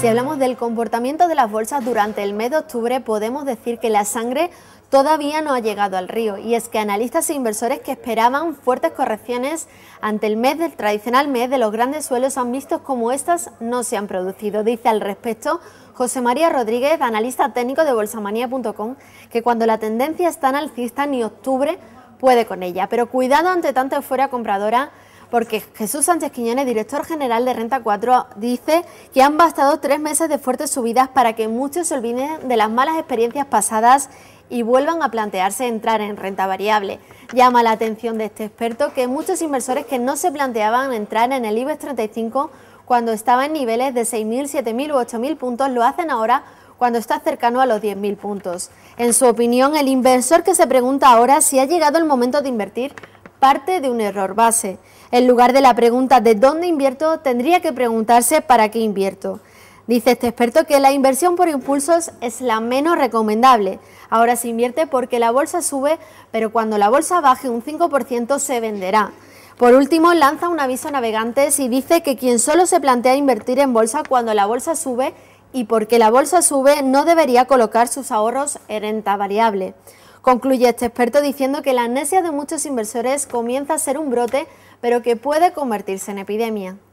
Si hablamos del comportamiento de las bolsas durante el mes de octubre, podemos decir que la sangre todavía no ha llegado al río y es que analistas e inversores que esperaban fuertes correcciones ante el mes del tradicional mes de los grandes suelos han visto como estas no se han producido. Dice al respecto José María Rodríguez, analista técnico de bolsamanía.com, que cuando la tendencia está tan alcista ni octubre puede con ella. Pero cuidado ante tanta euforia compradora porque Jesús Sánchez Quiñones, director general de Renta 4, dice que han bastado tres meses de fuertes subidas para que muchos se olviden de las malas experiencias pasadas y vuelvan a plantearse entrar en renta variable. Llama la atención de este experto que muchos inversores que no se planteaban entrar en el IBEX 35 cuando estaba en niveles de 6.000, 7.000 u 8.000 puntos lo hacen ahora cuando está cercano a los 10.000 puntos. En su opinión, el inversor que se pregunta ahora si ha llegado el momento de invertir parte de un error base. En lugar de la pregunta de dónde invierto, tendría que preguntarse para qué invierto. Dice este experto que la inversión por impulsos es la menos recomendable. Ahora se invierte porque la bolsa sube, pero cuando la bolsa baje un 5% se venderá. Por último, lanza un aviso a navegantes y dice que quien solo se plantea invertir en bolsa cuando la bolsa sube y porque la bolsa sube no debería colocar sus ahorros en renta variable. Concluye este experto diciendo que la amnesia de muchos inversores comienza a ser un brote, pero que puede convertirse en epidemia.